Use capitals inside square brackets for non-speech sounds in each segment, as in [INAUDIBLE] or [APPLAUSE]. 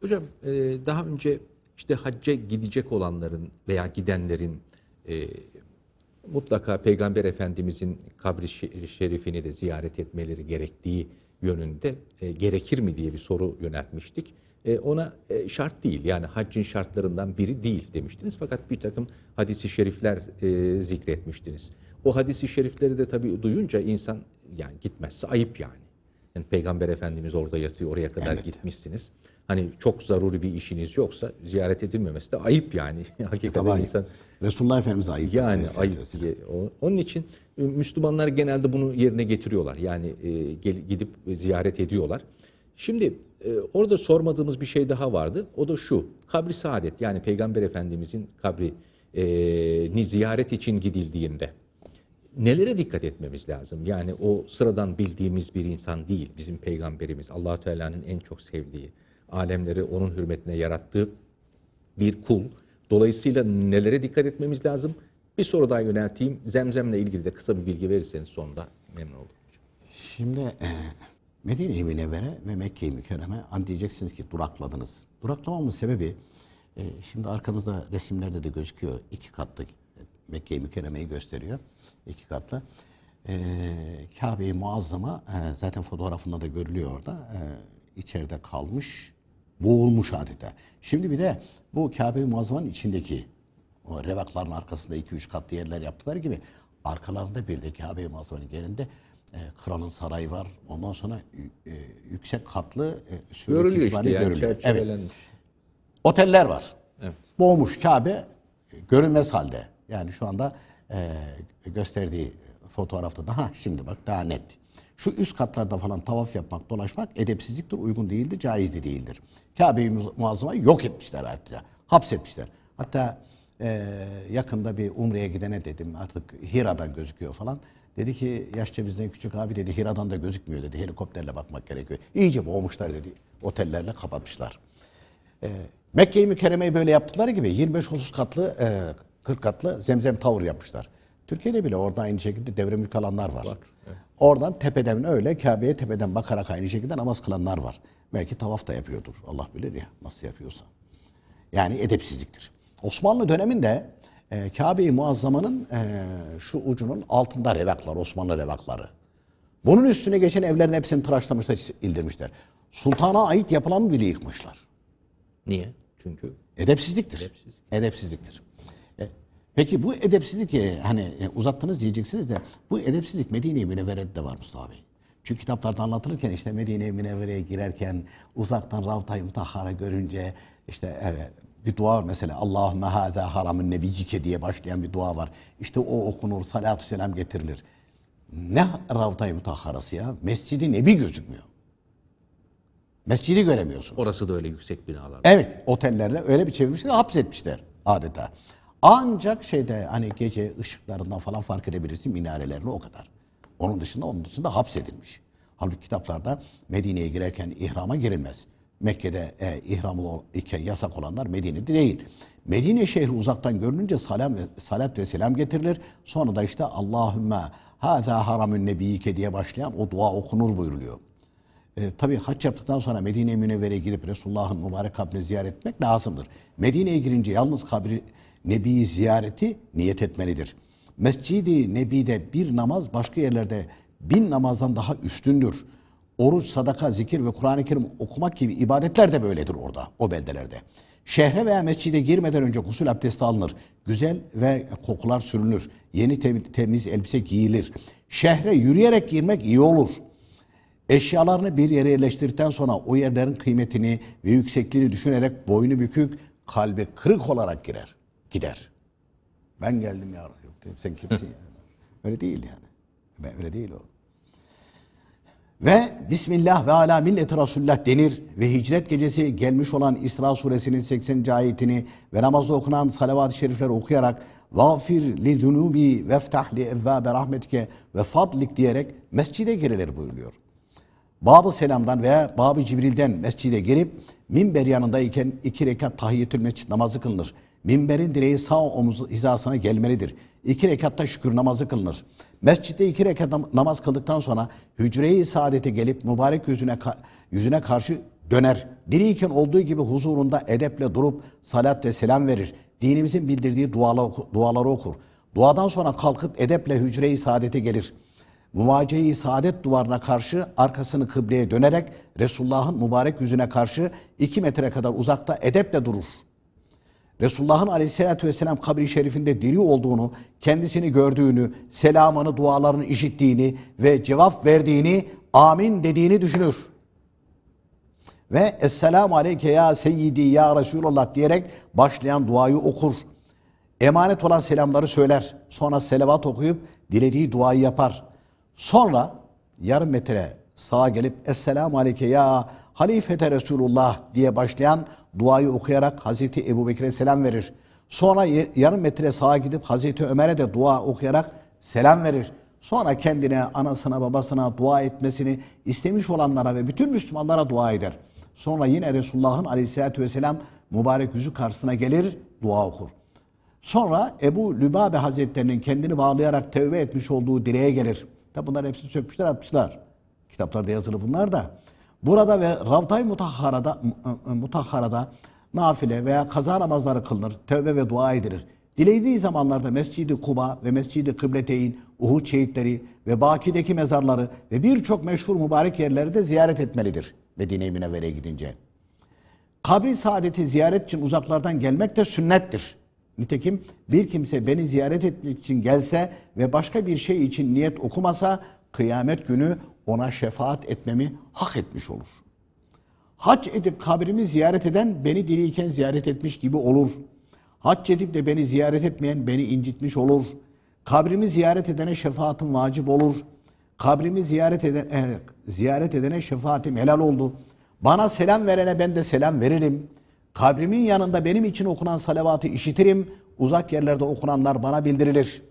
Hocam e, daha önce işte hacca gidecek olanların veya gidenlerin e, mutlaka Peygamber Efendimizin kabri şerifini de ziyaret etmeleri gerektiği yönünde e, gerekir mi diye bir soru yöneltmiştik. E, ona e, şart değil yani haccın şartlarından biri değil demiştiniz. Fakat bir takım hadisi şerifler e, zikretmiştiniz. O hadisi şerifleri de tabii duyunca insan yani gitmezse ayıp yani. Yani Peygamber Efendimiz orada yatıyor, oraya kadar Elbette. gitmişsiniz. Hani çok zaruri bir işiniz yoksa ziyaret edilmemesi de ayıp yani. [LAUGHS] E, Hakikaten Tabii insan... Resulullah Efendimiz ayıp. Yani ayıp diye. Onun için e, Müslümanlar genelde bunu yerine getiriyorlar. Yani e, gidip ziyaret ediyorlar. Şimdi e, orada sormadığımız bir şey daha vardı. O da şu. Kabri saadet yani Peygamber Efendimizin kabri e, ziyaret için gidildiğinde nelere dikkat etmemiz lazım? Yani o sıradan bildiğimiz bir insan değil. Bizim peygamberimiz allah Teala'nın en çok sevdiği, alemleri onun hürmetine yarattığı bir kul. Dolayısıyla nelere dikkat etmemiz lazım? Bir soru daha yönelteyim. Zemzem'le ilgili de kısa bir bilgi verirseniz sonunda memnun olurum. Şimdi [CLEARS THROAT] Medine-i Münevvere ve Mekke-i Mükerreme an hani diyeceksiniz ki durakladınız. Duraklamamın sebebi e, şimdi arkamızda resimlerde de gözüküyor. iki katlı Mekke-i Mükerreme'yi gösteriyor iki katlı. Ee, Kabe-i Muazzama e, zaten fotoğrafında da görülüyor orada. E, içeride kalmış, boğulmuş adeta. Şimdi bir de bu Kabe-i Muazzama'nın içindeki o revakların arkasında iki üç katlı yerler yaptılar gibi arkalarında bir de Kabe-i Muazzama'nın yerinde e, kralın sarayı var. Ondan sonra e, yüksek katlı e, şöyle görülüyor işte yani görülüyor. Evet. Oteller var. Evet. Boğmuş Kabe görünmez halde. Yani şu anda e, gösterdiği fotoğrafta da ha şimdi bak daha net. Şu üst katlarda falan tavaf yapmak, dolaşmak edepsizliktir, uygun değildir, caiz de değildir. kabe muazzama yok etmişler hatta. Hapsetmişler. Hatta e, yakında bir Umre'ye gidene dedim artık Hira'dan gözüküyor falan. Dedi ki yaşça bizden küçük abi dedi Hira'dan da gözükmüyor dedi. Helikopterle bakmak gerekiyor. İyice boğmuşlar dedi. Otellerle kapatmışlar. E, Mekke-i Mükerreme'yi böyle yaptıkları gibi 25-30 katlı e, 40 katlı zemzem tavır yapmışlar. Türkiye'de bile oradan aynı şekilde devre mülk alanlar var. var evet. Oradan tepeden öyle Kabe'ye tepeden bakarak aynı şekilde namaz kılanlar var. Belki tavaf da yapıyordur. Allah bilir ya nasıl yapıyorsa. Yani edepsizliktir. Osmanlı döneminde e, Kabe-i Muazzama'nın e, şu ucunun altında revaklar, Osmanlı revakları. Bunun üstüne geçen evlerin hepsini tıraşlamışlar, ildirmişler. Sultana ait yapılan bile yıkmışlar. Niye? Çünkü edepsizliktir. Edepsizlik. Edepsizliktir. Peki bu edepsizlik e, hani e, uzattınız diyeceksiniz de bu edepsizlik Medine-i Münevvere'de de var Mustafa Bey. Çünkü kitaplarda anlatılırken işte Medine-i Münevvere'ye girerken uzaktan Ravda-i Mutahhara görünce işte evet bir dua var mesela Allahümme hâzâ haramın nebicike diye başlayan bir dua var. İşte o okunur salatü selam getirilir. Ne Ravda-i Mutahharası ya? Mescidi Nebi gözükmüyor. Mescidi göremiyorsun. Orası da öyle yüksek binalar. Evet otellerle öyle bir çevirmişler hapsetmişler adeta. Ancak şeyde hani gece ışıklarından falan fark edebilirsin minarelerini o kadar. Onun dışında onun dışında hapsedilmiş. Halbuki kitaplarda Medine'ye girerken ihrama girilmez. Mekke'de e, ihramlı iken yasak olanlar Medine'de değil. Medine şehri uzaktan görününce salam ve, salat ve selam getirilir. Sonra da işte Allahümme haza haramün nebiyike diye başlayan o dua okunur buyuruyor. E, tabii haç yaptıktan sonra Medine-i Münevvere'ye girip Resulullah'ın mübarek kabrini ziyaret etmek lazımdır. Medine'ye girince yalnız kabri Nebi'yi ziyareti niyet etmelidir. Mescidi Nebi'de bir namaz başka yerlerde bin namazdan daha üstündür. Oruç, sadaka, zikir ve Kur'an-ı Kerim okumak gibi ibadetler de böyledir orada, o beldelerde. Şehre veya mescide girmeden önce gusül abdesti alınır. Güzel ve kokular sürünür. Yeni temiz elbise giyilir. Şehre yürüyerek girmek iyi olur. Eşyalarını bir yere yerleştirdikten sonra o yerlerin kıymetini ve yüksekliğini düşünerek boynu bükük, kalbi kırık olarak girer gider. Ben geldim ya. Yok dedim sen kimsin yani. [LAUGHS] Öyle değil yani. Ben öyle değil o. Ve Bismillah ve ala milleti Resulullah denir ve hicret gecesi gelmiş olan İsra suresinin 80. ayetini ve namazda okunan salavat-ı şerifler okuyarak Vafir li zunubi veftah li evvabe rahmetike ve fadlik diyerek mescide girilir buyuruyor. Babı Selam'dan veya Babı Cibril'den mescide girip minber yanındayken iki rekat tahiyyetül mescid namazı kılınır. Minberin direği sağ omuz hizasına gelmelidir. İki rekatta şükür namazı kılınır. Mescitte iki rekat namaz kıldıktan sonra hücre-i saadete gelip mübarek yüzüne, yüzüne karşı döner. Diriyken olduğu gibi huzurunda edeple durup salat ve selam verir. Dinimizin bildirdiği duaları okur. Duadan sonra kalkıp edeple hücre-i saadete gelir. Muvace-i saadet duvarına karşı arkasını kıbleye dönerek Resulullah'ın mübarek yüzüne karşı iki metre kadar uzakta edeple durur. Resulullah'ın aleyhissalatü vesselam kabri şerifinde diri olduğunu, kendisini gördüğünü, selamını, dualarını işittiğini ve cevap verdiğini, amin dediğini düşünür. Ve Esselamu Aleyke ya Seyyidi ya Resulallah diyerek başlayan duayı okur. Emanet olan selamları söyler. Sonra selavat okuyup dilediği duayı yapar. Sonra yarım metre sağa gelip Esselamu Aleyke ya Halifete Resulullah diye başlayan duayı okuyarak Hazreti Ebu Bekir'e selam verir. Sonra yarım metre sağa gidip Hazreti Ömer'e de dua okuyarak selam verir. Sonra kendine, anasına, babasına dua etmesini istemiş olanlara ve bütün Müslümanlara dua eder. Sonra yine Resulullah'ın aleyhissalatü vesselam mübarek yüzü karşısına gelir, dua okur. Sonra Ebu Lübabe Hazretlerinin kendini bağlayarak tevbe etmiş olduğu direğe gelir. Tabi bunlar hepsi sökmüşler atmışlar. Kitaplarda yazılı bunlar da. Burada ve Ravday Mutahhara'da, mutahharada nafile veya kaza namazları kılınır, tövbe ve dua edilir. Dilediği zamanlarda Mescid-i Kuba ve Mescid-i Kıbleteyn, Uhud şehitleri ve Baki'deki mezarları ve birçok meşhur mübarek yerleri de ziyaret etmelidir Medine-i Münevvere'ye gidince. Kabri saadeti ziyaret için uzaklardan gelmek de sünnettir. Nitekim bir kimse beni ziyaret etmek için gelse ve başka bir şey için niyet okumasa kıyamet günü ona şefaat etmemi hak etmiş olur. Hac edip kabrimi ziyaret eden beni diriyken ziyaret etmiş gibi olur. Hac edip de beni ziyaret etmeyen beni incitmiş olur. Kabrimi ziyaret edene şefaatim vacip olur. Kabrimi ziyaret, eden, e, ziyaret edene şefaatim helal oldu. Bana selam verene ben de selam veririm. Kabrimin yanında benim için okunan salavatı işitirim. Uzak yerlerde okunanlar bana bildirilir.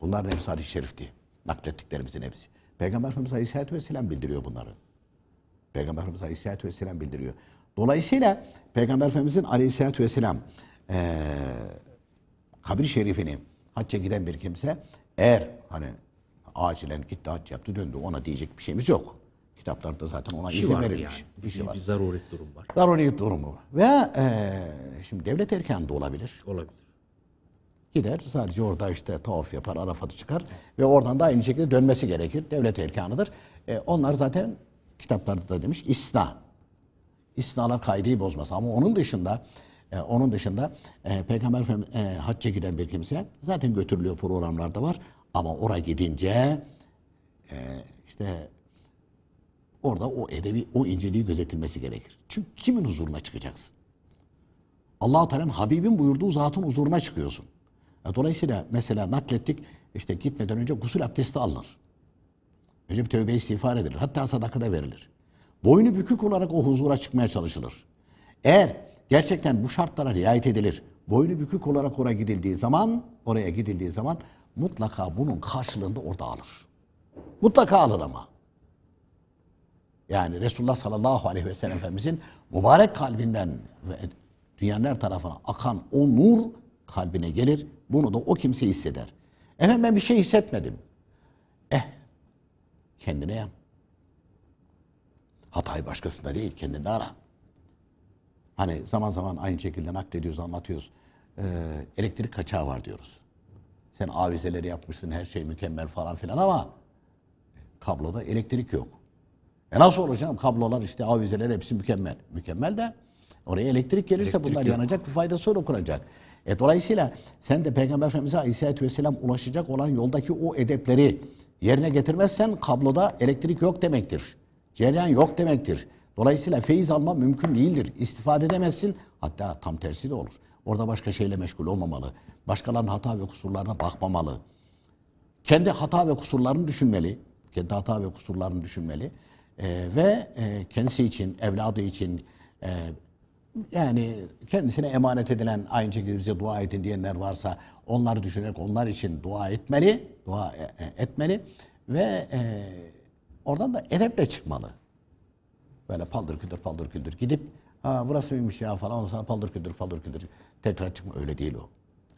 Bunlar hepsi hadis-i şerifti. Naklettiklerimizin hepsi. Peygamber Efendimiz Aleyhisselatü Vesselam bildiriyor bunları. Peygamber Efendimiz Aleyhisselatü Vesselam bildiriyor. Dolayısıyla Peygamber Efendimizin Aleyhisselatü Vesselam e, kabir şerifini hacca giden bir kimse eğer hani acilen gitti hac yaptı döndü ona diyecek bir şeyimiz yok. Kitaplarda zaten ona işi izin verilmiş. Yani. Bir, şey var. bir zaruret durum var. Zaruret durumu. Ve e, şimdi devlet erken de olabilir. Olabilir. Gider sadece orada işte tavaf yapar, Arafat'ı çıkar ve oradan da aynı şekilde dönmesi gerekir. Devlet erkanıdır. E, onlar zaten kitaplarda da demiş isna. İsnalar kaideyi bozmaz ama onun dışında e, onun dışında e, Peygamber Efendimiz e, hacca giden bir kimse zaten götürülüyor programlarda var ama oraya gidince e, işte orada o edebi, o inceliği gözetilmesi gerekir. Çünkü kimin huzuruna çıkacaksın? Allah-u Teala'nın Habibin buyurduğu zatın huzuruna çıkıyorsun. Dolayısıyla mesela naklettik işte gitmeden önce gusül abdesti alınır. Önce bir tövbe istiğfar edilir. Hatta sadaka da verilir. Boynu bükük olarak o huzura çıkmaya çalışılır. Eğer gerçekten bu şartlara riayet edilir, boynu bükük olarak oraya gidildiği zaman, oraya gidildiği zaman mutlaka bunun karşılığında orada alır. Mutlaka alır ama. Yani Resulullah sallallahu aleyhi ve sellem Efendimizin mübarek kalbinden ve dünyanın her tarafına akan o nur kalbine gelir bunu da o kimse hisseder. Efendim ben bir şey hissetmedim. Eh, kendine yan. Hatayı başkasında değil, kendinde ara. Hani zaman zaman aynı şekilde naklediyoruz, anlatıyoruz. Ee, elektrik kaçağı var diyoruz. Sen avizeleri yapmışsın, her şey mükemmel falan filan ama kabloda elektrik yok. E nasıl olacak? Kablolar işte avizeler hepsi mükemmel. Mükemmel de oraya elektrik gelirse elektrik bunlar yok. yanacak, bir faydası dokunacak. E, dolayısıyla sen de Peygamber Efendimiz'e Aleyhisselatü Vesselam ulaşacak olan yoldaki o edepleri yerine getirmezsen kabloda elektrik yok demektir. Cereyan yok demektir. Dolayısıyla feyiz alma mümkün değildir. İstifade edemezsin. Hatta tam tersi de olur. Orada başka şeyle meşgul olmamalı. Başkalarının hata ve kusurlarına bakmamalı. Kendi hata ve kusurlarını düşünmeli. Kendi hata ve kusurlarını düşünmeli. Ee, ve e, kendisi için, evladı için, e, yani kendisine emanet edilen aynı şekilde bize dua edin diyenler varsa onları düşünerek onlar için dua etmeli, dua e, e, etmeli ve e, oradan da edeple çıkmalı. Böyle paldır küldür paldır küldür gidip Aa, burası mıymış ya falan ondan sonra paldır küldür paldır küldür tekrar çıkma öyle değil o.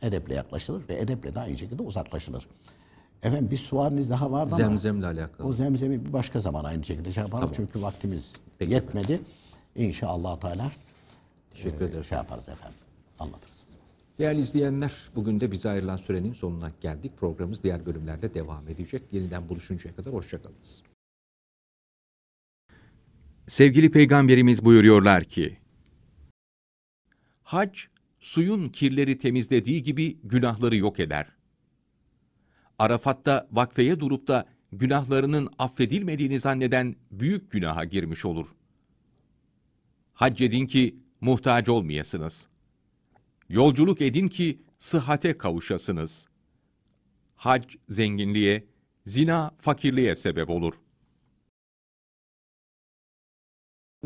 Edeple yaklaşılır ve edeple de aynı şekilde uzaklaşılır. Efendim bir sualiniz daha vardı Zemzemle ama. Zemzemle alakalı. O zemzemi bir başka zaman aynı şekilde şey yapalım. Tamam. Çünkü vaktimiz Peki, yetmedi. Efendim. İnşallah Teala. Teşekkür ee, ederim. Şey yaparız efendim. Anlatırız. Değerli izleyenler, bugün de bize ayrılan sürenin sonuna geldik. Programımız diğer bölümlerle devam edecek. Yeniden buluşuncaya kadar hoşçakalınız. Sevgili Peygamberimiz buyuruyorlar ki, Hac, suyun kirleri temizlediği gibi günahları yok eder. Arafat'ta vakfeye durup da günahlarının affedilmediğini zanneden büyük günaha girmiş olur. Hac edin ki muhtaç olmayasınız. Yolculuk edin ki sıhhate kavuşasınız. Hac zenginliğe, zina fakirliğe sebep olur.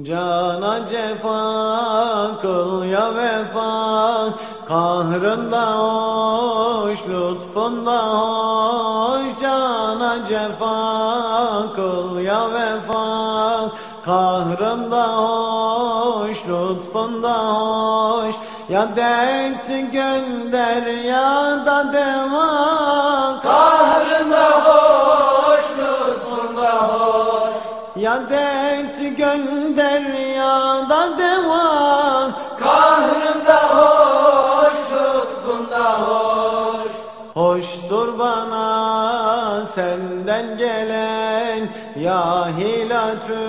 Cana cefa, kılya vefa, kahrında hoş, lütfunda hoş, cana cefa, kılya vefa. Kahrında hoş, lütfunda hoş Ya dert gönder ya da devam Kahrında hoş, lütfunda hoş Ya dert gönder ya da devam Kahrında hoş, lütfunda hoş Hoştur bana senden gelen ya hilatü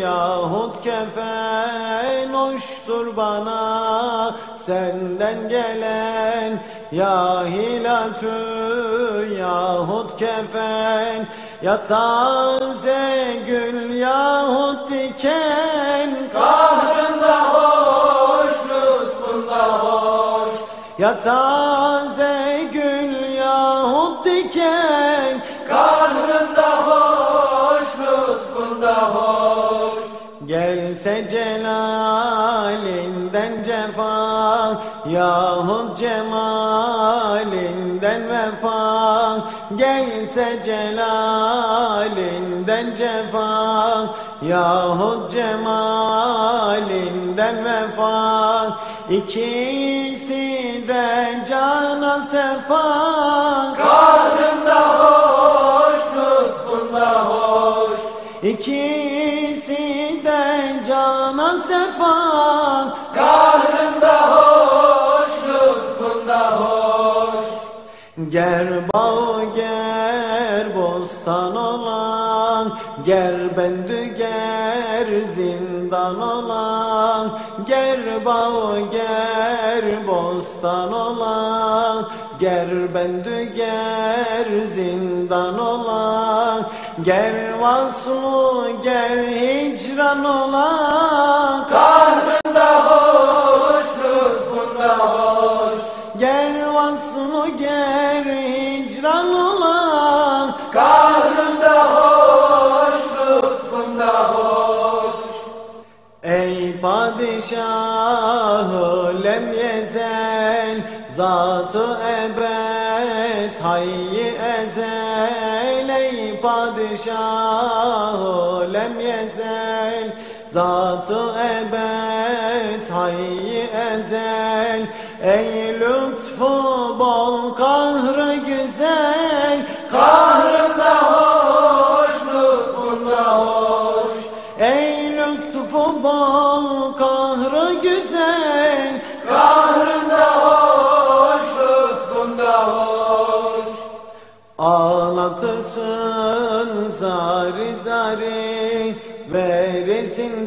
yahut kefen hoştur bana Senden gelen ya hilatü yahut kefen Ya taze gül yahut diken Kahrında hoş, lütfunda hoş Ya taze gül yahut diken celalinden cefa Yahut cemalinden vefa Gelse celalinden cefa Yahut cemalinden vefa İkisi de cana sefa Karında hoş, lütfunda hoş İki Ger bağ ger bostan olan Ger bendü ger zindan olan Ger bağ ger bostan olan Ger bendü ger zindan olan Ger vaslu ger hicran olan Kahrında o şah lem yezel Zat-ı ebed hayy ezel Ey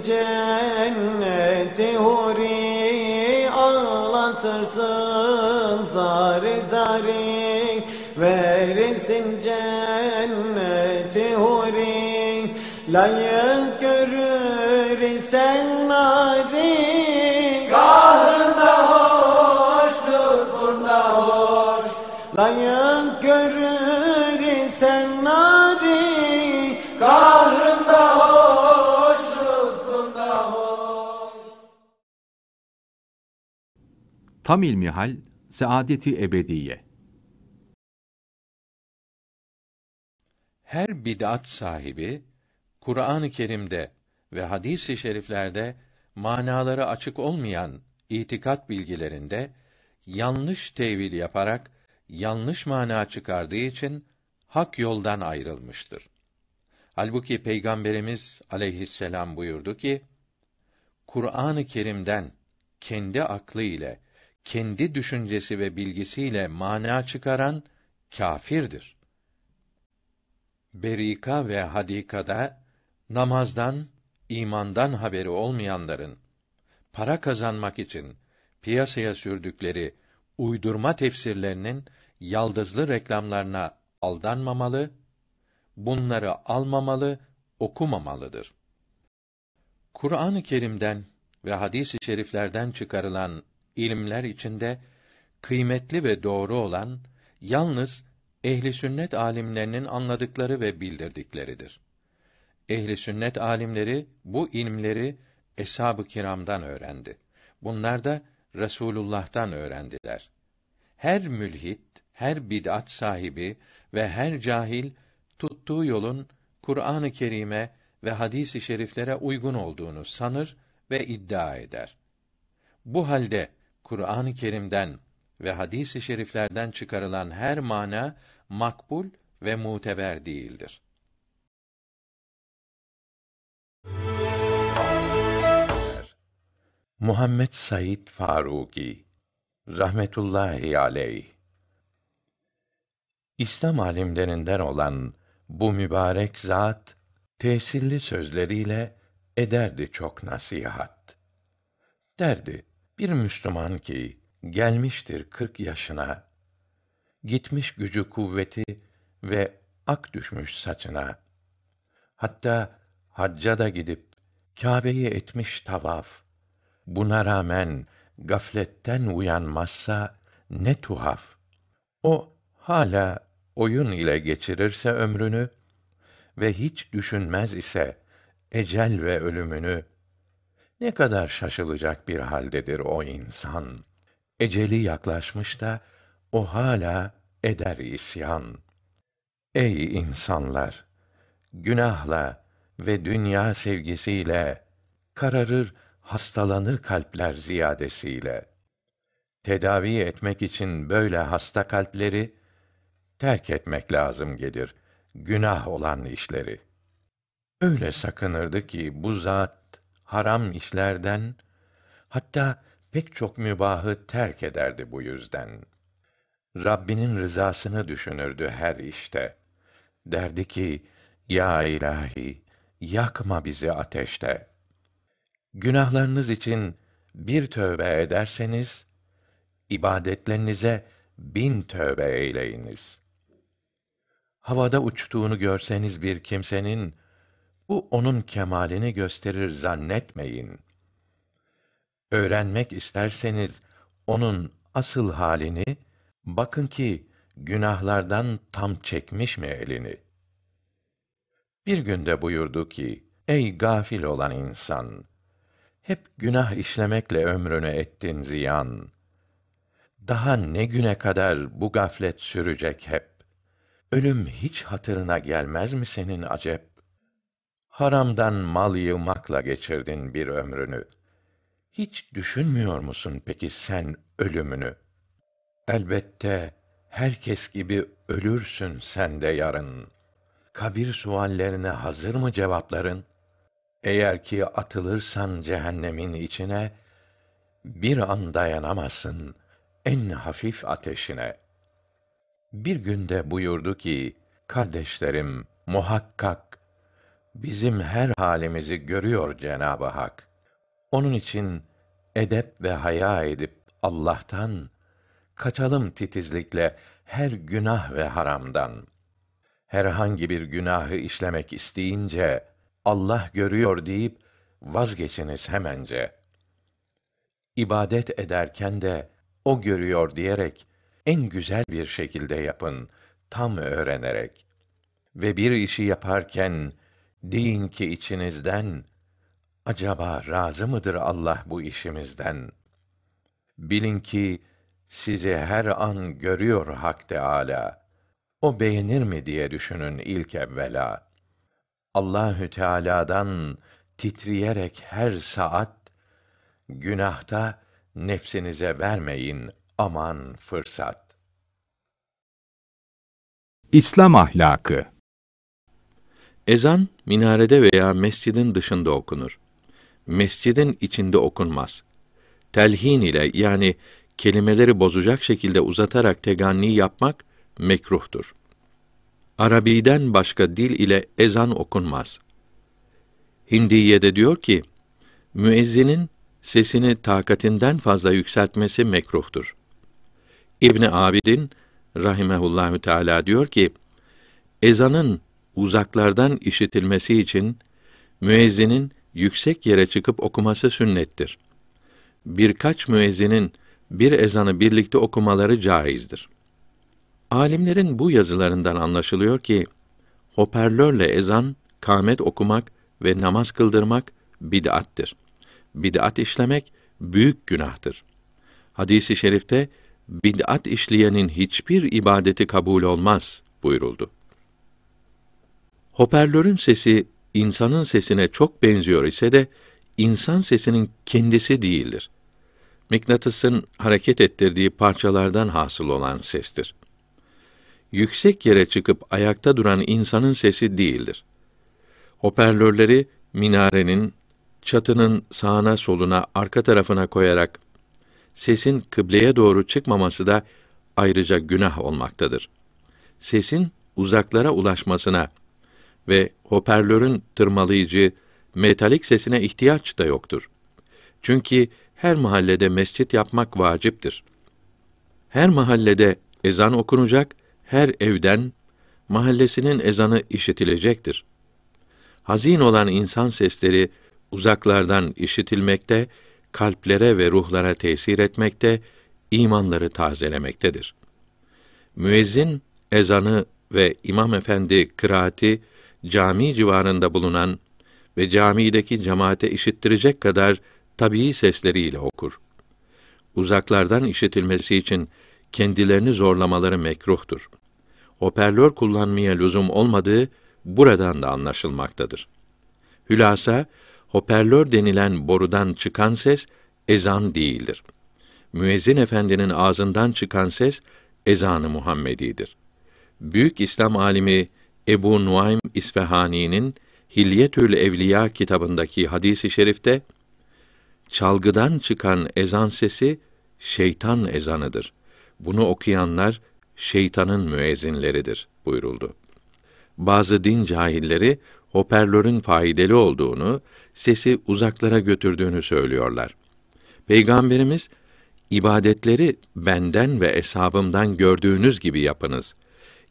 cenneti huri Anlatırsın zari zari Verirsin cenneti huri Layık Tam Mihal saadeti ebediye. Her bid'at sahibi, Kur'an-ı Kerim'de ve hadis-i şeriflerde manaları açık olmayan itikat bilgilerinde yanlış tevil yaparak yanlış mana çıkardığı için hak yoldan ayrılmıştır. Halbuki Peygamberimiz aleyhisselam buyurdu ki, Kur'an-ı Kerim'den kendi aklı ile kendi düşüncesi ve bilgisiyle mana çıkaran kâfirdir. Berika ve hadikada namazdan, imandan haberi olmayanların para kazanmak için piyasaya sürdükleri uydurma tefsirlerinin yaldızlı reklamlarına aldanmamalı, bunları almamalı, okumamalıdır. Kur'an-ı Kerim'den ve hadis-i şeriflerden çıkarılan ilimler içinde kıymetli ve doğru olan yalnız ehli sünnet alimlerinin anladıkları ve bildirdikleridir. Ehli sünnet alimleri bu ilimleri eshab-ı kiramdan öğrendi. Bunlar da Resulullah'tan öğrendiler. Her mülhit, her bid'at sahibi ve her cahil tuttuğu yolun Kur'an-ı Kerim'e ve hadis-i şeriflere uygun olduğunu sanır ve iddia eder. Bu halde Kur'an-ı Kerim'den ve hadis-i şeriflerden çıkarılan her mana makbul ve muteber değildir. Muhammed Said Faruki rahmetullahi aleyh İslam alimlerinden olan bu mübarek zat tesirli sözleriyle ederdi çok nasihat. Derdi: bir Müslüman ki gelmiştir kırk yaşına, gitmiş gücü kuvveti ve ak düşmüş saçına, hatta hacca da gidip Kâbe'yi etmiş tavaf, buna rağmen gafletten uyanmazsa ne tuhaf. O hala oyun ile geçirirse ömrünü ve hiç düşünmez ise ecel ve ölümünü ne kadar şaşılacak bir haldedir o insan. Eceli yaklaşmış da o hala eder isyan. Ey insanlar! Günahla ve dünya sevgisiyle kararır, hastalanır kalpler ziyadesiyle. Tedavi etmek için böyle hasta kalpleri terk etmek lazım gelir. Günah olan işleri. Öyle sakınırdı ki bu zat haram işlerden hatta pek çok mübahı terk ederdi bu yüzden. Rabbinin rızasını düşünürdü her işte. Derdi ki, Ya ilahi, yakma bizi ateşte. Günahlarınız için bir tövbe ederseniz, ibadetlerinize bin tövbe eyleyiniz. Havada uçtuğunu görseniz bir kimsenin, bu onun kemalini gösterir zannetmeyin. Öğrenmek isterseniz onun asıl halini bakın ki günahlardan tam çekmiş mi elini? Bir günde buyurdu ki: Ey gafil olan insan, hep günah işlemekle ömrünü ettin ziyan. Daha ne güne kadar bu gaflet sürecek hep? Ölüm hiç hatırına gelmez mi senin acep? haramdan mal yığmakla geçirdin bir ömrünü. Hiç düşünmüyor musun peki sen ölümünü? Elbette herkes gibi ölürsün sen de yarın. Kabir suallerine hazır mı cevapların? Eğer ki atılırsan cehennemin içine, bir an dayanamazsın en hafif ateşine. Bir günde buyurdu ki, kardeşlerim muhakkak bizim her halimizi görüyor Cenabı Hak. Onun için edep ve haya edip Allah'tan kaçalım titizlikle her günah ve haramdan. Herhangi bir günahı işlemek isteyince Allah görüyor deyip vazgeçiniz hemence. İbadet ederken de o görüyor diyerek en güzel bir şekilde yapın, tam öğrenerek. Ve bir işi yaparken Deyin ki içinizden, acaba razı mıdır Allah bu işimizden? Bilin ki sizi her an görüyor Hak Teala. O beğenir mi diye düşünün ilk evvela. Allahü Teala'dan titreyerek her saat günahta nefsinize vermeyin aman fırsat. İslam ahlakı Ezan minarede veya mescidin dışında okunur. Mescidin içinde okunmaz. Telhin ile yani kelimeleri bozacak şekilde uzatarak teganni yapmak mekruhtur. Arabiden başka dil ile ezan okunmaz. de diyor ki, müezzinin sesini takatinden fazla yükseltmesi mekruhtur. İbni Abidin rahimehullahü teala diyor ki, ezanın uzaklardan işitilmesi için müezzinin yüksek yere çıkıp okuması sünnettir. Birkaç müezzinin bir ezanı birlikte okumaları caizdir. Alimlerin bu yazılarından anlaşılıyor ki hoparlörle ezan, kâmet okumak ve namaz kıldırmak bidattır. Bid'at işlemek büyük günahtır. Hadisi i şerifte bid'at işleyenin hiçbir ibadeti kabul olmaz buyuruldu. Hoparlörün sesi insanın sesine çok benziyor ise de insan sesinin kendisi değildir. Mıknatısın hareket ettirdiği parçalardan hasıl olan sestir. Yüksek yere çıkıp ayakta duran insanın sesi değildir. Hoparlörleri minarenin, çatının sağına soluna, arka tarafına koyarak sesin kıbleye doğru çıkmaması da ayrıca günah olmaktadır. Sesin uzaklara ulaşmasına ve hoparlörün tırmalayıcı, metalik sesine ihtiyaç da yoktur. Çünkü her mahallede mescit yapmak vaciptir. Her mahallede ezan okunacak, her evden mahallesinin ezanı işitilecektir. Hazin olan insan sesleri uzaklardan işitilmekte, kalplere ve ruhlara tesir etmekte, imanları tazelemektedir. Müezzin ezanı ve imam efendi kıraati cami civarında bulunan ve camideki cemaate işittirecek kadar tabii sesleriyle okur. Uzaklardan işitilmesi için kendilerini zorlamaları mekruhtur. Hoparlör kullanmaya lüzum olmadığı buradan da anlaşılmaktadır. Hülasa, hoparlör denilen borudan çıkan ses ezan değildir. Müezzin efendinin ağzından çıkan ses ezanı Muhammedidir. Büyük İslam alimi Ebu Nuaym İsfahani'nin Hilyetül Evliya kitabındaki hadisi i şerifte çalgıdan çıkan ezan sesi şeytan ezanıdır. Bunu okuyanlar şeytanın müezzinleridir buyuruldu. Bazı din cahilleri hoparlörün faydalı olduğunu, sesi uzaklara götürdüğünü söylüyorlar. Peygamberimiz ibadetleri benden ve eshabımdan gördüğünüz gibi yapınız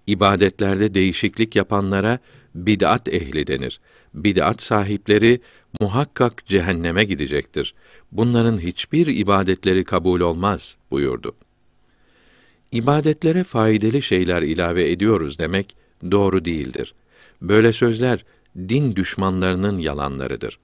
İbadetlerde değişiklik yapanlara bid'at ehli denir. Bid'at sahipleri muhakkak cehenneme gidecektir. Bunların hiçbir ibadetleri kabul olmaz buyurdu. İbadetlere faydalı şeyler ilave ediyoruz demek doğru değildir. Böyle sözler din düşmanlarının yalanlarıdır.''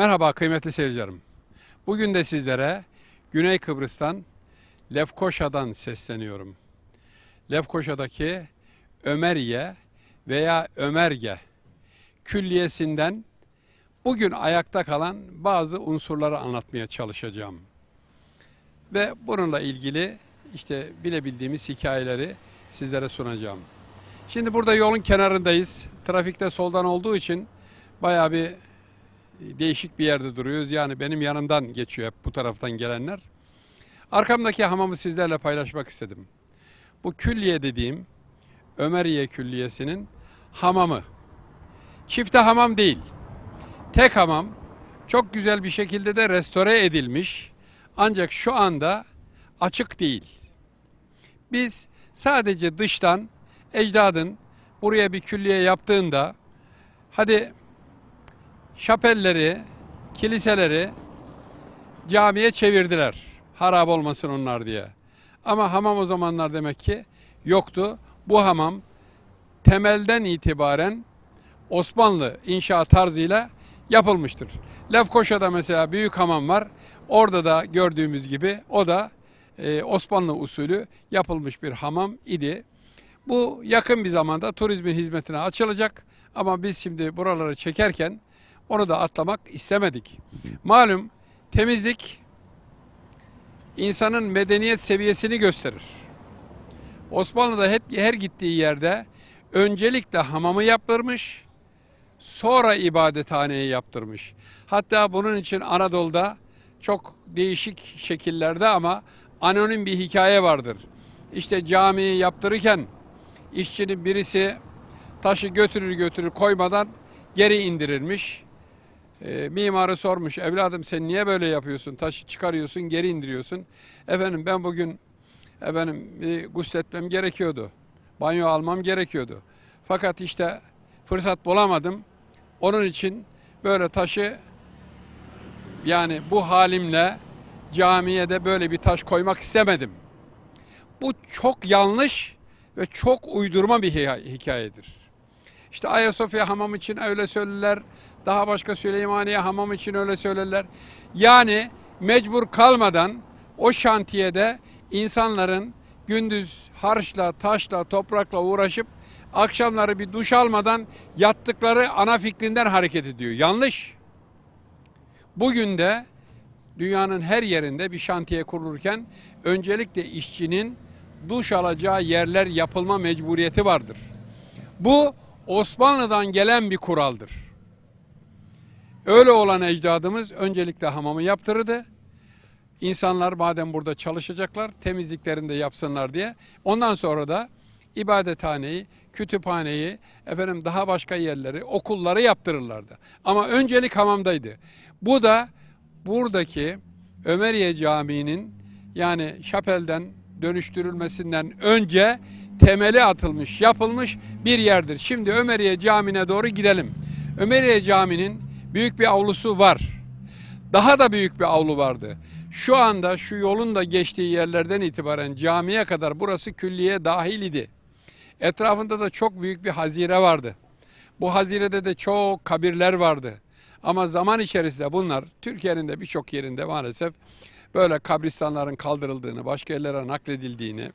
Merhaba kıymetli seyircilerim. Bugün de sizlere Güney Kıbrıs'tan Lefkoşa'dan sesleniyorum. Lefkoşa'daki Ömeriye veya Ömerge külliyesinden bugün ayakta kalan bazı unsurları anlatmaya çalışacağım. Ve bununla ilgili işte bilebildiğimiz hikayeleri sizlere sunacağım. Şimdi burada yolun kenarındayız. Trafikte soldan olduğu için bayağı bir değişik bir yerde duruyoruz. Yani benim yanımdan geçiyor hep bu taraftan gelenler. Arkamdaki hamamı sizlerle paylaşmak istedim. Bu külliye dediğim Ömeriye Külliyesi'nin hamamı. Çifte hamam değil. Tek hamam çok güzel bir şekilde de restore edilmiş. Ancak şu anda açık değil. Biz sadece dıştan ecdadın buraya bir külliye yaptığında hadi şapelleri, kiliseleri camiye çevirdiler. Harap olmasın onlar diye. Ama hamam o zamanlar demek ki yoktu. Bu hamam temelden itibaren Osmanlı inşa tarzıyla yapılmıştır. Lefkoşa'da mesela büyük hamam var. Orada da gördüğümüz gibi o da e, Osmanlı usulü yapılmış bir hamam idi. Bu yakın bir zamanda turizmin hizmetine açılacak. Ama biz şimdi buraları çekerken onu da atlamak istemedik. Malum temizlik insanın medeniyet seviyesini gösterir. Osmanlı'da her gittiği yerde öncelikle hamamı yaptırmış, sonra ibadethaneyi yaptırmış. Hatta bunun için Anadolu'da çok değişik şekillerde ama anonim bir hikaye vardır. İşte camiyi yaptırırken işçinin birisi taşı götürür götürür koymadan geri indirilmiş. E, mimarı sormuş evladım sen niye böyle yapıyorsun taşı çıkarıyorsun geri indiriyorsun. Efendim ben bugün efendim e, gusletmem gerekiyordu. Banyo almam gerekiyordu. Fakat işte fırsat bulamadım. Onun için böyle taşı yani bu halimle camiye de böyle bir taş koymak istemedim. Bu çok yanlış ve çok uydurma bir hikayedir. İşte Ayasofya hamam için öyle söylerler, daha başka Süleymaniye hamam için öyle söylerler. Yani mecbur kalmadan o şantiyede insanların gündüz harçla, taşla, toprakla uğraşıp akşamları bir duş almadan yattıkları ana fikrinden hareket ediyor. Yanlış. Bugün de dünyanın her yerinde bir şantiye kurulurken öncelikle işçinin duş alacağı yerler yapılma mecburiyeti vardır. Bu Osmanlı'dan gelen bir kuraldır. Öyle olan ecdadımız öncelikle hamamı yaptırırdı. İnsanlar madem burada çalışacaklar temizliklerini de yapsınlar diye. Ondan sonra da ibadethaneyi, kütüphaneyi, efendim daha başka yerleri, okulları yaptırırlardı. Ama öncelik hamamdaydı. Bu da buradaki Ömeriye Camii'nin yani şapelden dönüştürülmesinden önce temeli atılmış, yapılmış bir yerdir. Şimdi Ömeriye Camii'ne doğru gidelim. Ömeriye Camii'nin Büyük bir avlusu var. Daha da büyük bir avlu vardı. Şu anda şu yolun da geçtiği yerlerden itibaren camiye kadar burası külliye dahil idi. Etrafında da çok büyük bir hazire vardı. Bu hazirede de çok kabirler vardı. Ama zaman içerisinde bunlar Türkiye'nin de birçok yerinde maalesef böyle kabristanların kaldırıldığını, başka yerlere nakledildiğini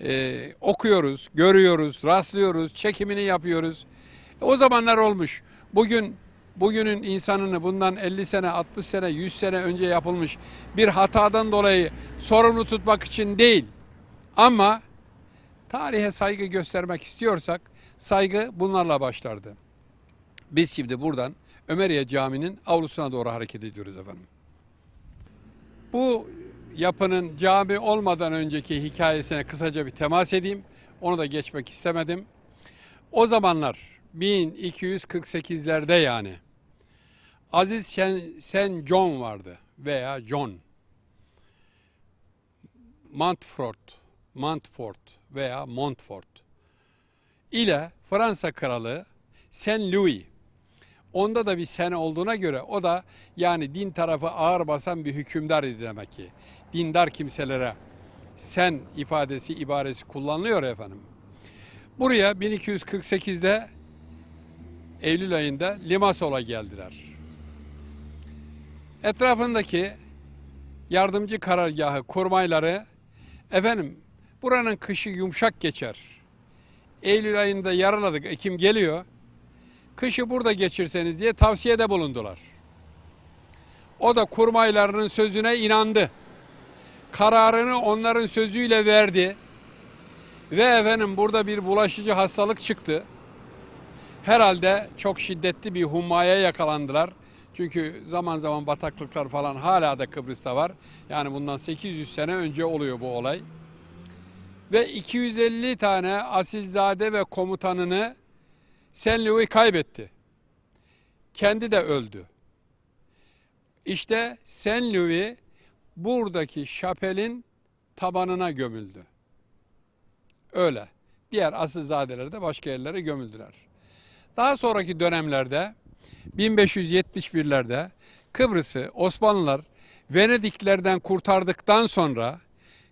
e, okuyoruz, görüyoruz, rastlıyoruz, çekimini yapıyoruz. E, o zamanlar olmuş. Bugün bugünün insanını bundan 50 sene, 60 sene, 100 sene önce yapılmış bir hatadan dolayı sorumlu tutmak için değil. Ama tarihe saygı göstermek istiyorsak saygı bunlarla başlardı. Biz şimdi buradan Ömeriye Camii'nin avlusuna doğru hareket ediyoruz efendim. Bu yapının cami olmadan önceki hikayesine kısaca bir temas edeyim. Onu da geçmek istemedim. O zamanlar 1248'lerde yani Aziz Sen, Sen John vardı veya John. Montfort, Montfort veya Montfort ile Fransa kralı Sen Louis. Onda da bir sen olduğuna göre o da yani din tarafı ağır basan bir hükümdar idi demek ki. Dindar kimselere sen ifadesi, ibaresi kullanılıyor efendim. Buraya 1248'de Eylül ayında Limasol'a geldiler. Etrafındaki yardımcı karargahı, kurmayları efendim buranın kışı yumuşak geçer. Eylül ayında yaraladık, Ekim geliyor. Kışı burada geçirseniz diye tavsiyede bulundular. O da kurmaylarının sözüne inandı. Kararını onların sözüyle verdi. Ve efendim burada bir bulaşıcı hastalık çıktı. Herhalde çok şiddetli bir hummaya yakalandılar. Çünkü zaman zaman bataklıklar falan hala da Kıbrıs'ta var. Yani bundan 800 sene önce oluyor bu olay. Ve 250 tane asilzade ve komutanını Senliui kaybetti. Kendi de öldü. İşte Senliui buradaki şapelin tabanına gömüldü. Öyle. Diğer asilzadeler de başka yerlere gömüldüler. Daha sonraki dönemlerde 1571'lerde Kıbrıs'ı Osmanlılar Venediklerden kurtardıktan sonra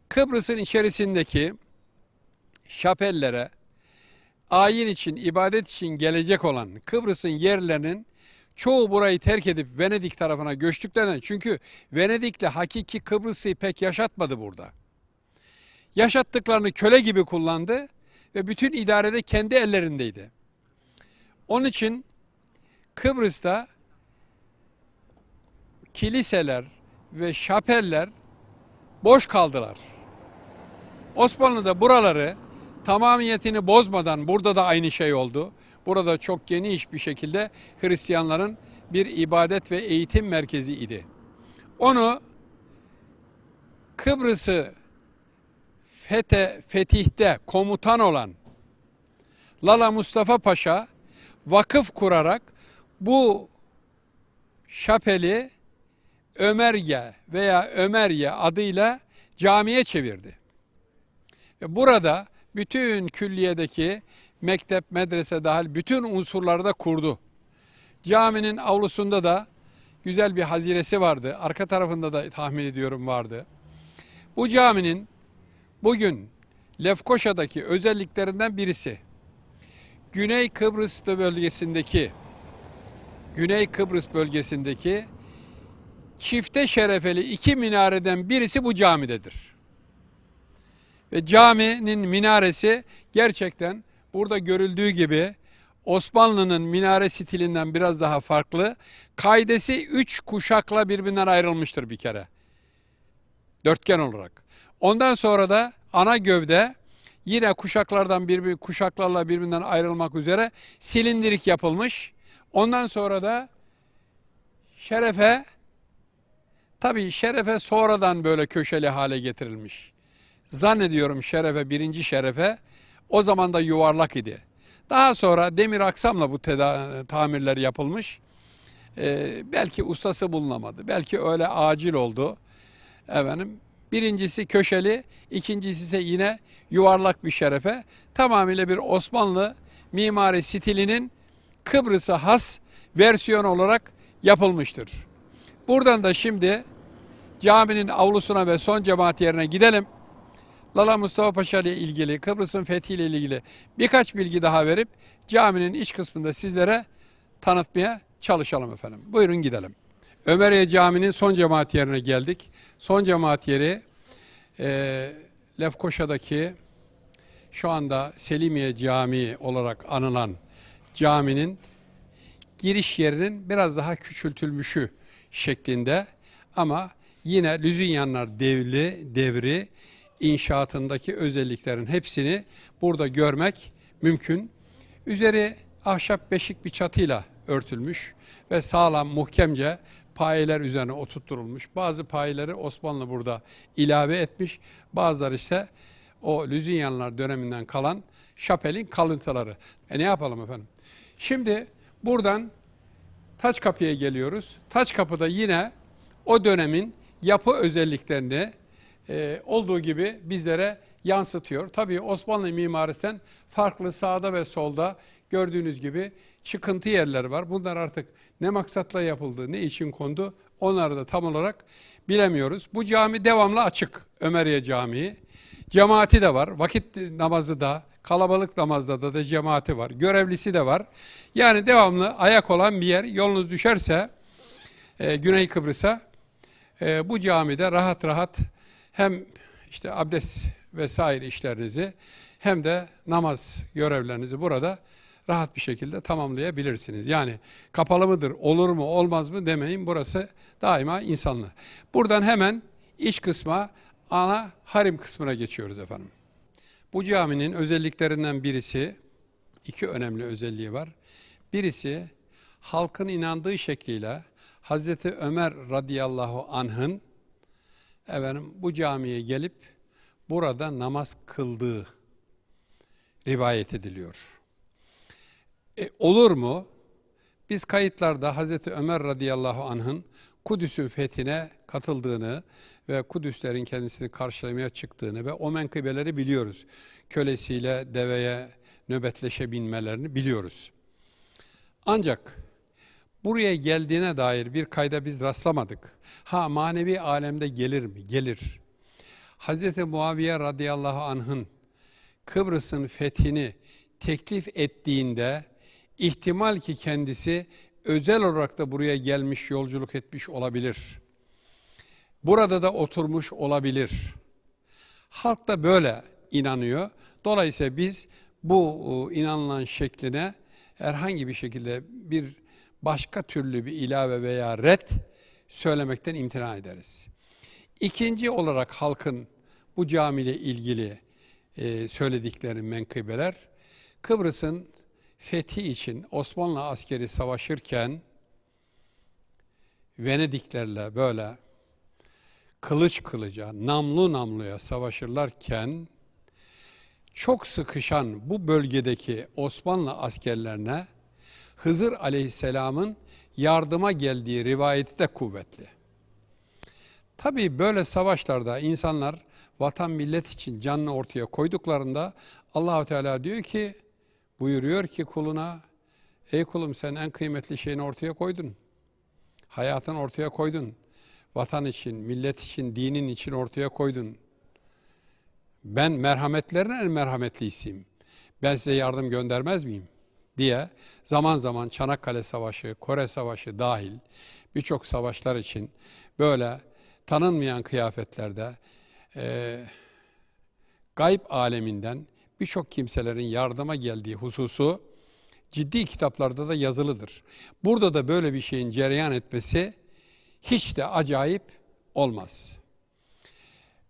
Kıbrıs'ın içerisindeki şapellere ayin için, ibadet için gelecek olan Kıbrıs'ın yerlerinin çoğu burayı terk edip Venedik tarafına göçtüklerine çünkü Venedik'le hakiki Kıbrıs'ı pek yaşatmadı burada. Yaşattıklarını köle gibi kullandı ve bütün idarede kendi ellerindeydi. Onun için Kıbrıs'ta kiliseler ve şapeller boş kaldılar. Osmanlı da buraları tamamiyetini bozmadan burada da aynı şey oldu. Burada çok geniş bir şekilde Hristiyanların bir ibadet ve eğitim merkezi idi. Onu Kıbrıs'ı fete, fetihte komutan olan Lala Mustafa Paşa vakıf kurarak bu şapeli Ömerge veya Ömerye adıyla camiye çevirdi. Ve burada bütün külliyedeki mektep, medrese dahil bütün unsurları da kurdu. Caminin avlusunda da güzel bir haziresi vardı. Arka tarafında da tahmin ediyorum vardı. Bu caminin bugün Lefkoşa'daki özelliklerinden birisi. Güney Kıbrıslı bölgesindeki Güney Kıbrıs bölgesindeki çifte şerefeli iki minareden birisi bu camidedir. Ve caminin minaresi gerçekten burada görüldüğü gibi Osmanlı'nın minare stilinden biraz daha farklı. Kaidesi üç kuşakla birbirinden ayrılmıştır bir kere. Dörtgen olarak. Ondan sonra da ana gövde yine kuşaklardan birbir kuşaklarla birbirinden ayrılmak üzere silindirik yapılmış. Ondan sonra da şerefe tabii şerefe sonradan böyle köşeli hale getirilmiş. Zannediyorum şerefe birinci şerefe o zaman da yuvarlak idi. Daha sonra demir aksamla bu tamirler yapılmış. Ee, belki ustası bulunamadı. Belki öyle acil oldu. Efendim Birincisi köşeli, ikincisi ise yine yuvarlak bir şerefe. Tamamıyla bir Osmanlı mimari stilinin Kıbrıs'a has versiyon olarak yapılmıştır. Buradan da şimdi caminin avlusuna ve son cemaat yerine gidelim. Lala Mustafa Paşa ile ilgili, Kıbrıs'ın fethiyle ilgili birkaç bilgi daha verip caminin iç kısmında sizlere tanıtmaya çalışalım efendim. Buyurun gidelim. Ömeriye Camii'nin son cemaat yerine geldik. Son cemaat yeri e, Lefkoşa'daki şu anda Selimiye Camii olarak anılan caminin giriş yerinin biraz daha küçültülmüşü şeklinde ama yine Lüzinyanlar devli devri inşaatındaki özelliklerin hepsini burada görmek mümkün. Üzeri ahşap beşik bir çatıyla örtülmüş ve sağlam muhkemce payeler üzerine oturtturulmuş. Bazı payeleri Osmanlı burada ilave etmiş. Bazıları ise o Lüzinyanlar döneminden kalan şapelin kalıntıları. E ne yapalım efendim? Şimdi buradan Taç Kapı'ya geliyoruz. Taç Kapı'da yine o dönemin yapı özelliklerini e, olduğu gibi bizlere yansıtıyor. Tabii Osmanlı mimarisinden farklı sağda ve solda gördüğünüz gibi çıkıntı yerler var. Bunlar artık ne maksatla yapıldı, ne için kondu onları da tam olarak bilemiyoruz. Bu cami devamlı açık. Ömeriye Camii. Cemaati de var. Vakit namazı da, Kalabalık namazda da, da cemaati var. Görevlisi de var. Yani devamlı ayak olan bir yer. Yolunuz düşerse e, Güney Kıbrıs'a e, bu camide rahat rahat hem işte abdest vesaire işlerinizi hem de namaz görevlerinizi burada rahat bir şekilde tamamlayabilirsiniz. Yani kapalı mıdır, olur mu, olmaz mı demeyin. Burası daima insanlı. Buradan hemen iç kısma, ana harim kısmına geçiyoruz efendim. Bu caminin özelliklerinden birisi, iki önemli özelliği var. Birisi halkın inandığı şekliyle Hazreti Ömer radıyallahu anh'ın efendim, bu camiye gelip burada namaz kıldığı rivayet ediliyor. E, olur mu? Biz kayıtlarda Hazreti Ömer radıyallahu anh'ın Kudüs'ün fethine katıldığını ve Kudüslerin kendisini karşılamaya çıktığını ve o menkıbeleri biliyoruz. Kölesiyle deveye nöbetleşe binmelerini biliyoruz. Ancak buraya geldiğine dair bir kayda biz rastlamadık. Ha manevi alemde gelir mi? Gelir. Hz. Muaviye radıyallahu anh'ın Kıbrıs'ın fethini teklif ettiğinde ihtimal ki kendisi özel olarak da buraya gelmiş yolculuk etmiş olabilir burada da oturmuş olabilir. Halk da böyle inanıyor. Dolayısıyla biz bu e, inanılan şekline herhangi bir şekilde bir başka türlü bir ilave veya ret söylemekten imtina ederiz. İkinci olarak halkın bu camiyle ilgili e, söyledikleri menkıbeler Kıbrıs'ın fethi için Osmanlı askeri savaşırken Venediklerle böyle kılıç kılıca, namlu namluya savaşırlarken çok sıkışan bu bölgedeki Osmanlı askerlerine Hızır Aleyhisselam'ın yardıma geldiği rivayeti de kuvvetli. Tabii böyle savaşlarda insanlar vatan millet için canını ortaya koyduklarında Allahu Teala diyor ki buyuruyor ki kuluna ey kulum sen en kıymetli şeyini ortaya koydun. Hayatını ortaya koydun vatan için, millet için, dinin için ortaya koydun. Ben merhametlerine en merhametlisiyim. Ben size yardım göndermez miyim? diye zaman zaman Çanakkale Savaşı, Kore Savaşı dahil birçok savaşlar için böyle tanınmayan kıyafetlerde e, gayb aleminden birçok kimselerin yardıma geldiği hususu ciddi kitaplarda da yazılıdır. Burada da böyle bir şeyin cereyan etmesi hiç de acayip olmaz.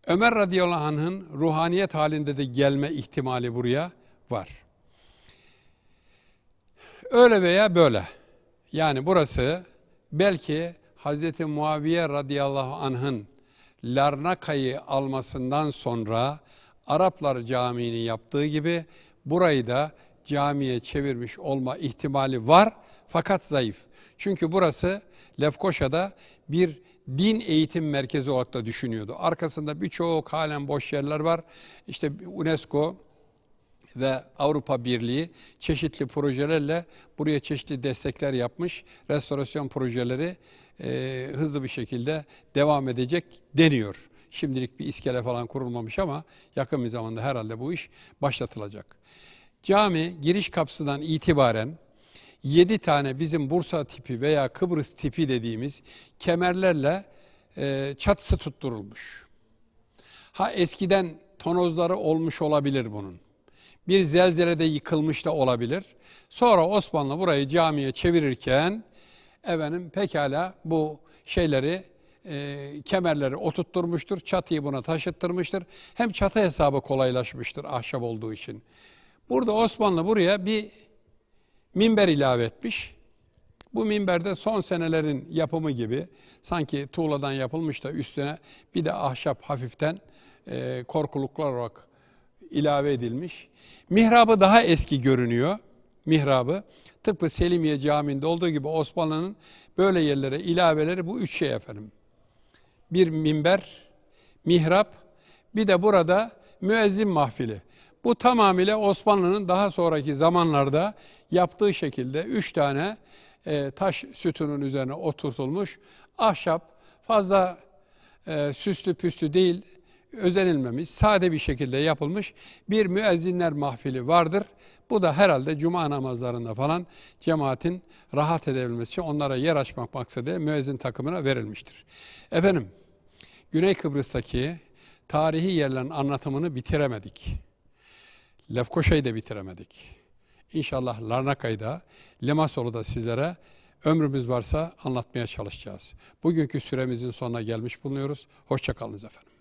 Ömer radıyallahu anh'ın ruhaniyet halinde de gelme ihtimali buraya var. Öyle veya böyle. Yani burası belki Hazreti Muaviye radıyallahu anh'ın Larnaka'yı almasından sonra Araplar Camii'ni yaptığı gibi burayı da camiye çevirmiş olma ihtimali var fakat zayıf. Çünkü burası Lefkoşa'da bir din eğitim merkezi olarak da düşünüyordu. Arkasında birçok halen boş yerler var. İşte UNESCO ve Avrupa Birliği çeşitli projelerle buraya çeşitli destekler yapmış. Restorasyon projeleri e, hızlı bir şekilde devam edecek deniyor. Şimdilik bir iskele falan kurulmamış ama yakın bir zamanda herhalde bu iş başlatılacak. Cami giriş kapısından itibaren 7 tane bizim Bursa tipi veya Kıbrıs tipi dediğimiz kemerlerle e, çatısı tutturulmuş. Ha eskiden tonozları olmuş olabilir bunun. Bir zelzelede yıkılmış da olabilir. Sonra Osmanlı burayı camiye çevirirken efendim pekala bu şeyleri e, kemerleri oturtturmuştur. Çatıyı buna taşıttırmıştır. Hem çatı hesabı kolaylaşmıştır ahşap olduğu için. Burada Osmanlı buraya bir minber ilave etmiş. Bu minberde son senelerin yapımı gibi sanki tuğladan yapılmış da üstüne bir de ahşap hafiften e, korkuluklar olarak ilave edilmiş. Mihrabı daha eski görünüyor. Mihrabı tıpkı Selimiye Camii'nde olduğu gibi Osmanlı'nın böyle yerlere ilaveleri bu üç şey efendim. Bir minber, mihrap bir de burada müezzin mahfili. Bu tamamıyla Osmanlı'nın daha sonraki zamanlarda yaptığı şekilde üç tane e, taş sütunun üzerine oturtulmuş ahşap fazla e, süslü püslü değil özenilmemiş, sade bir şekilde yapılmış bir müezzinler mahfili vardır. Bu da herhalde cuma namazlarında falan cemaatin rahat edebilmesi için onlara yer açmak maksadı müezzin takımına verilmiştir. Efendim, Güney Kıbrıs'taki tarihi yerlerin anlatımını bitiremedik. Lefkoşa'yı da bitiremedik. İnşallah Larnaka'yı da, Limasol'u da sizlere ömrümüz varsa anlatmaya çalışacağız. Bugünkü süremizin sonuna gelmiş bulunuyoruz. Hoşçakalınız efendim.